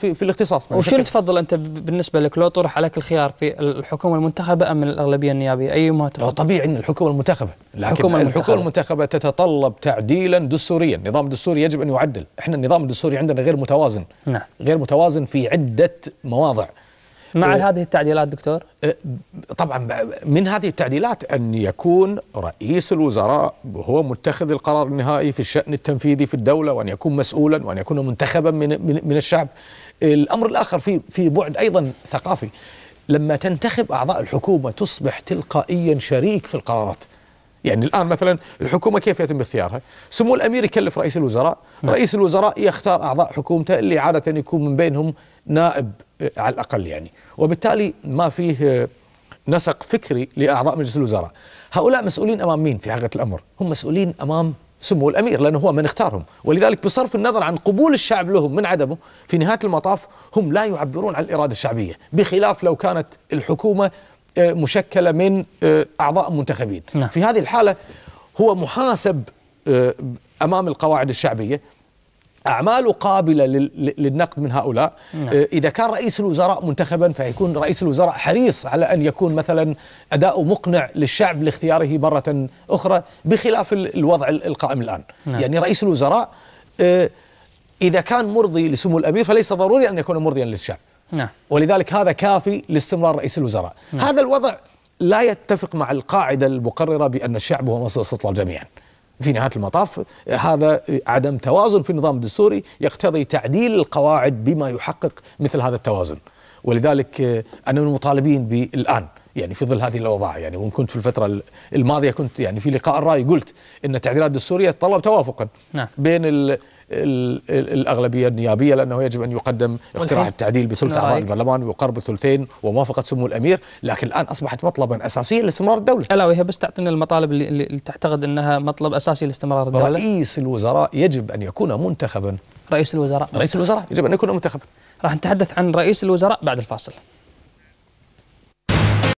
في, في الاختصاص وشو اللي تفضل انت بالنسبه لك لو طرح عليك الخيار في الحكومه المنتخبه ام الاغلبيه النيابيه ايما تفضل؟ طبيعي ان الحكومه المنتخبه لكن الحكومه المنتخبه, الحكومة المنتخبة تتطلب تعديلا دستوريا، النظام الدستوري يجب ان يعدل، احنا النظام الدستوري عندنا غير متوازن نعم غير متوازن في عده مواضع مع أه هذه التعديلات دكتور؟ إيه، طبعا من هذه التعديلات ان يكون رئيس الوزراء هو متخذ القرار النهائي في الشان التنفيذي في الدوله وان يكون مسؤولا وان يكون منتخبا من من, من الشعب. الامر الاخر في في بعد ايضا ثقافي. لما تنتخب اعضاء الحكومه تصبح تلقائيا شريك في القرارات. يعني الان مثلا الحكومه كيف يتم اختيارها؟ سمو الامير يكلف رئيس الوزراء، نعم. رئيس الوزراء يختار اعضاء حكومته اللي عاده يكون من بينهم نائب على الأقل يعني وبالتالي ما فيه نسق فكري لأعضاء مجلس الوزراء هؤلاء مسؤولين أمام مين في حقيقة الأمر هم مسؤولين أمام سمو الأمير لأنه هو من اختارهم ولذلك بصرف النظر عن قبول الشعب لهم من عدمه في نهاية المطاف هم لا يعبرون عن الإرادة الشعبية بخلاف لو كانت الحكومة آه، مشكلة من آه، أعضاء منتخبين نعم. في هذه الحالة هو محاسب آه، أمام القواعد الشعبية أعماله قابلة للنقد من هؤلاء نعم. آه، إذا كان رئيس الوزراء منتخبا فيكون رئيس الوزراء حريص على أن يكون مثلا أداؤه مقنع للشعب لاختياره مرة أخرى بخلاف الوضع القائم الآن نعم. يعني رئيس الوزراء آه، إذا كان مرضي لسمو الأمير فليس ضروري أن يكون مرضيا للشعب نعم. ولذلك هذا كافي لاستمرار رئيس الوزراء نعم. هذا الوضع لا يتفق مع القاعدة المقررة بأن الشعب هو مصدر السلطة جميعا في نهايه المطاف هذا عدم توازن في النظام الدستوري يقتضي تعديل القواعد بما يحقق مثل هذا التوازن ولذلك آه، انا من المطالبين بالان يعني في ظل هذه الاوضاع يعني وان كنت في الفتره الماضيه كنت يعني في لقاء الراي قلت ان التعديلات الدستوريه تتطلب توافقا نعم. بين الأغلبية النيابية لأنه يجب أن يقدم اقتراح التعديل بثلث أعضاء نعم. البرلمان ويقرب الثلثين وموافقة سمو الأمير لكن الآن أصبحت مطلبا أساسيا لاستمرار الدولة ألا وهي بس تعطينا المطالب اللي, اللي تعتقد أنها مطلب أساسي لاستمرار الدولة رئيس الوزراء يجب أن يكون منتخبا رئيس الوزراء رئيس الوزراء يجب أن يكون منتخبا راح نتحدث عن رئيس الوزراء بعد الفاصل